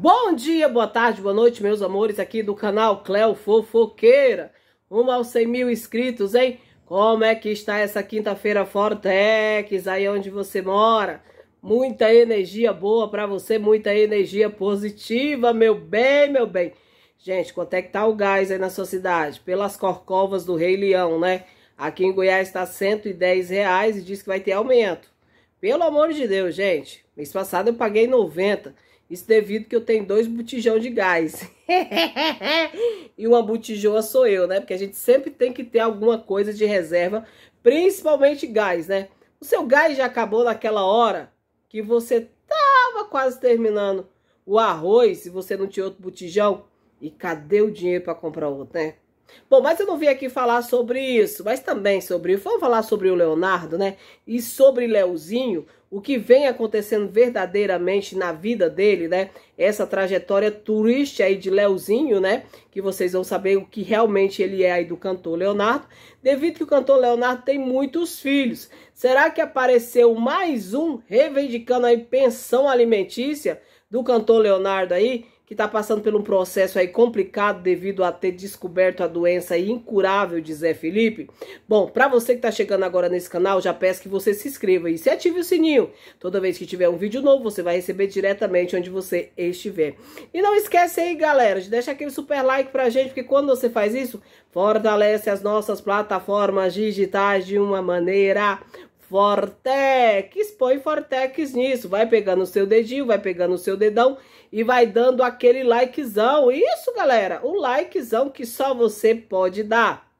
Bom dia, boa tarde, boa noite, meus amores, aqui do canal Cléo Fofoqueira. uma aos 100 mil inscritos, hein? Como é que está essa quinta-feira Fortex, aí onde você mora? Muita energia boa para você, muita energia positiva, meu bem, meu bem. Gente, quanto é que tá o gás aí na sua cidade? Pelas corcovas do Rei Leão, né? Aqui em Goiás está 110 reais e diz que vai ter aumento. Pelo amor de Deus, gente. Mês passado eu paguei 90 isso devido que eu tenho dois botijão de gás. e uma botijoa sou eu, né? Porque a gente sempre tem que ter alguma coisa de reserva, principalmente gás, né? O seu gás já acabou naquela hora que você tava quase terminando o arroz, se você não tinha outro botijão, e cadê o dinheiro para comprar outro, né? Bom, mas eu não vim aqui falar sobre isso, mas também sobre. Vamos falar sobre o Leonardo, né? E sobre Leozinho, o que vem acontecendo verdadeiramente na vida dele, né? Essa trajetória triste aí de Leozinho, né? Que vocês vão saber o que realmente ele é aí do cantor Leonardo. Devido que o cantor Leonardo tem muitos filhos. Será que apareceu mais um reivindicando aí pensão alimentícia do cantor Leonardo aí? que está passando por um processo aí complicado devido a ter descoberto a doença incurável de Zé Felipe. Bom, para você que está chegando agora nesse canal, já peço que você se inscreva e se ative o sininho. Toda vez que tiver um vídeo novo, você vai receber diretamente onde você estiver. E não esquece aí, galera, de deixar aquele super like a gente, porque quando você faz isso, fortalece as nossas plataformas digitais de uma maneira Vortex, põe Fortex nisso, vai pegando o seu dedinho, vai pegando o seu dedão e vai dando aquele likezão. Isso, galera, o likezão que só você pode dar.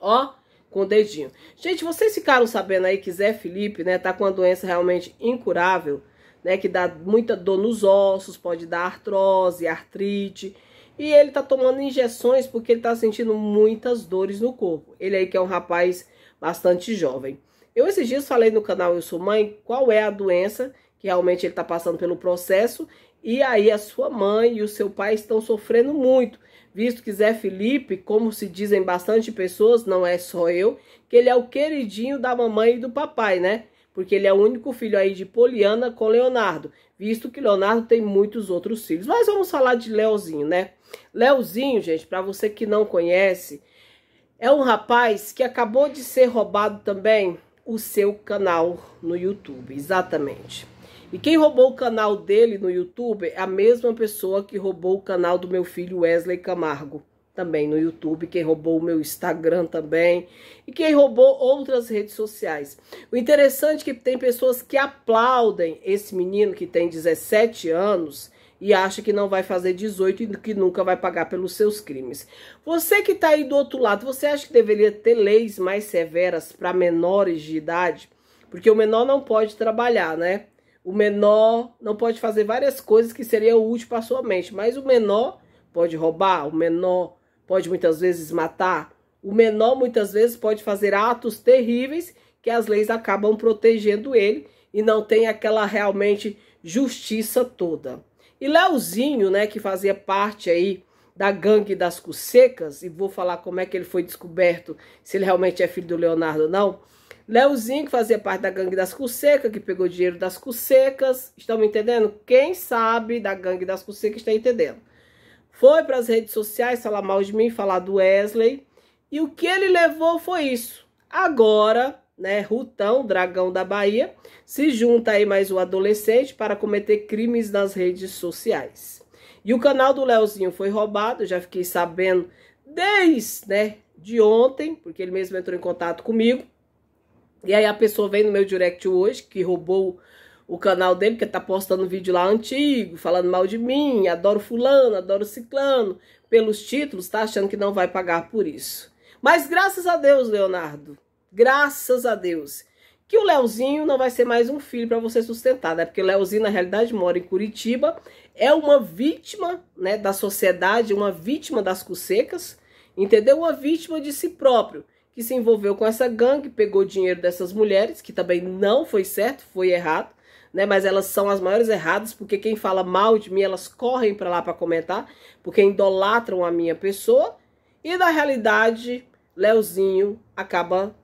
Ó, com o dedinho. Gente, vocês ficaram sabendo aí que Zé Felipe, né, tá com uma doença realmente incurável, né, que dá muita dor nos ossos, pode dar artrose, artrite. E ele tá tomando injeções porque ele tá sentindo muitas dores no corpo. Ele aí que é um rapaz bastante jovem. Eu esses dias falei no canal Eu Sou Mãe qual é a doença que realmente ele está passando pelo processo e aí a sua mãe e o seu pai estão sofrendo muito, visto que Zé Felipe, como se dizem bastante pessoas, não é só eu, que ele é o queridinho da mamãe e do papai, né? Porque ele é o único filho aí de Poliana com Leonardo, visto que Leonardo tem muitos outros filhos. Mas vamos falar de Leozinho, né? Leozinho, gente, para você que não conhece, é um rapaz que acabou de ser roubado também o seu canal no YouTube, exatamente. E quem roubou o canal dele no YouTube é a mesma pessoa que roubou o canal do meu filho Wesley Camargo, também no YouTube, quem roubou o meu Instagram também, e quem roubou outras redes sociais. O interessante é que tem pessoas que aplaudem esse menino que tem 17 anos e acha que não vai fazer 18 e que nunca vai pagar pelos seus crimes. Você que está aí do outro lado, você acha que deveria ter leis mais severas para menores de idade? Porque o menor não pode trabalhar, né? O menor não pode fazer várias coisas que seriam úteis para sua mente, mas o menor pode roubar, o menor pode muitas vezes matar, o menor muitas vezes pode fazer atos terríveis que as leis acabam protegendo ele e não tem aquela realmente justiça toda. E Leozinho, né, que fazia parte aí da gangue das Cussecas, e vou falar como é que ele foi descoberto, se ele realmente é filho do Leonardo ou não. Leozinho, que fazia parte da gangue das Cussecas, que pegou dinheiro das Cussecas, estão me entendendo? Quem sabe da gangue das Cussecas está entendendo. Foi para as redes sociais falar mal de mim, falar do Wesley, e o que ele levou foi isso. Agora, né, Rutão, dragão da Bahia, se junta aí mais um adolescente para cometer crimes nas redes sociais. E o canal do Leozinho foi roubado, já fiquei sabendo desde, né, de ontem, porque ele mesmo entrou em contato comigo. E aí a pessoa vem no meu direct hoje, que roubou o canal dele, porque tá postando vídeo lá antigo, falando mal de mim, adoro fulano, adoro ciclano, pelos títulos, tá achando que não vai pagar por isso. Mas graças a Deus, Leonardo, Graças a Deus. Que o Leozinho não vai ser mais um filho para você sustentar, né? Porque o Leozinho, na realidade, mora em Curitiba, é uma vítima né, da sociedade, uma vítima das cocecas, entendeu? Uma vítima de si próprio, que se envolveu com essa gangue, pegou dinheiro dessas mulheres, que também não foi certo, foi errado, né? Mas elas são as maiores erradas, porque quem fala mal de mim, elas correm para lá para comentar, porque idolatram a minha pessoa. E na realidade, Leozinho acaba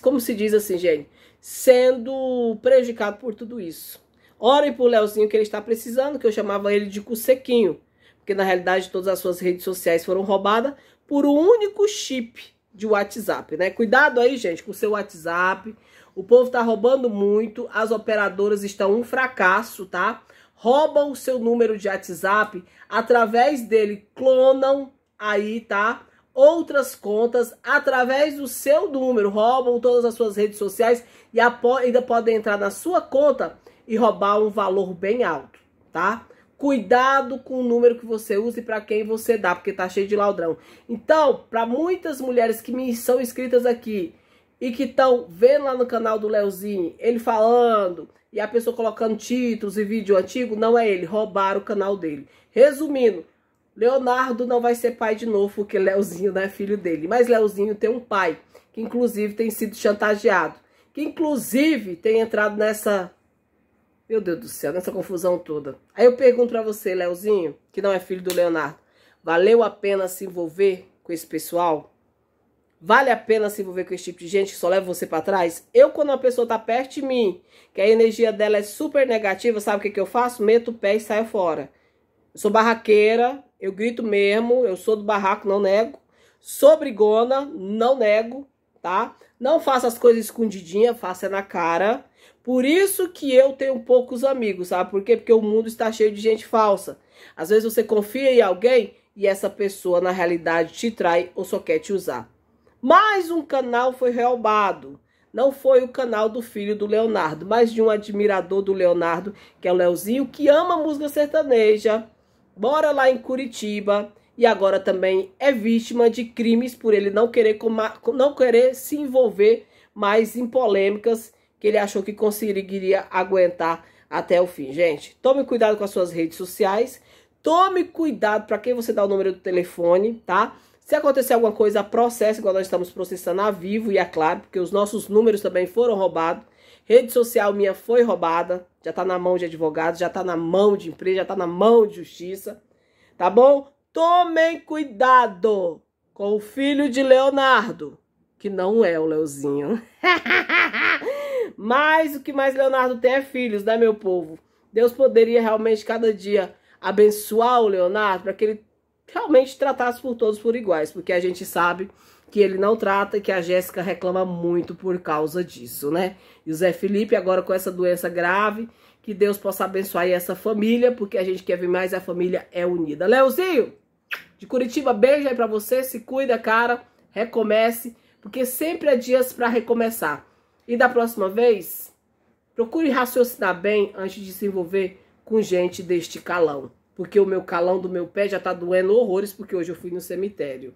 como se diz assim, gente, sendo prejudicado por tudo isso. Orem por Leozinho que ele está precisando, que eu chamava ele de cusequinho, porque na realidade todas as suas redes sociais foram roubadas por um único chip de WhatsApp, né? Cuidado aí, gente, com o seu WhatsApp. O povo está roubando muito, as operadoras estão um fracasso, tá? Roubam o seu número de WhatsApp, através dele clonam aí, tá? outras contas através do seu número, roubam todas as suas redes sociais e ainda podem entrar na sua conta e roubar um valor bem alto, tá? Cuidado com o número que você usa e para quem você dá, porque tá cheio de ladrão. Então, para muitas mulheres que me são inscritas aqui e que estão vendo lá no canal do Leozinho, ele falando, e a pessoa colocando títulos e vídeo antigo, não é ele, roubaram o canal dele. Resumindo, Leonardo não vai ser pai de novo, porque Leozinho não é filho dele. Mas Leozinho tem um pai, que inclusive tem sido chantageado. Que inclusive tem entrado nessa... Meu Deus do céu, nessa confusão toda. Aí eu pergunto pra você, Leozinho, que não é filho do Leonardo. Valeu a pena se envolver com esse pessoal? Vale a pena se envolver com esse tipo de gente que só leva você para trás? Eu, quando uma pessoa tá perto de mim, que a energia dela é super negativa, sabe o que, que eu faço? Meto o pé e saio fora. Eu sou barraqueira, eu grito mesmo, eu sou do barraco, não nego. Sou brigona, não nego, tá? Não faço as coisas escondidinha, faço é na cara. Por isso que eu tenho poucos amigos, sabe? Por quê? Porque o mundo está cheio de gente falsa. Às vezes você confia em alguém e essa pessoa na realidade te trai ou só quer te usar. Mais um canal foi roubado. Não foi o canal do filho do Leonardo, mas de um admirador do Leonardo, que é o Leozinho, que ama música sertaneja mora lá em Curitiba e agora também é vítima de crimes por ele não querer, não querer se envolver mais em polêmicas que ele achou que conseguiria aguentar até o fim. Gente, tome cuidado com as suas redes sociais, tome cuidado para quem você dá o número do telefone, tá? Se acontecer alguma coisa, processe, igual nós estamos processando a Vivo e a é Claro, porque os nossos números também foram roubados. Rede social minha foi roubada, já tá na mão de advogado, já tá na mão de empresa, já tá na mão de justiça, tá bom? Tomem cuidado com o filho de Leonardo, que não é o Leozinho. Mas o que mais Leonardo tem é filhos, né, meu povo? Deus poderia realmente cada dia abençoar o Leonardo para que ele realmente tratasse por todos por iguais, porque a gente sabe que ele não trata e que a Jéssica reclama muito por causa disso, né? E o Zé Felipe agora com essa doença grave, que Deus possa abençoar essa família, porque a gente quer ver mais a família é unida. Leozinho, de Curitiba, beijo aí pra você, se cuida, cara, recomece, porque sempre há dias para recomeçar. E da próxima vez, procure raciocinar bem antes de se envolver com gente deste calão. Porque o meu calão do meu pé já tá doendo horrores, porque hoje eu fui no cemitério.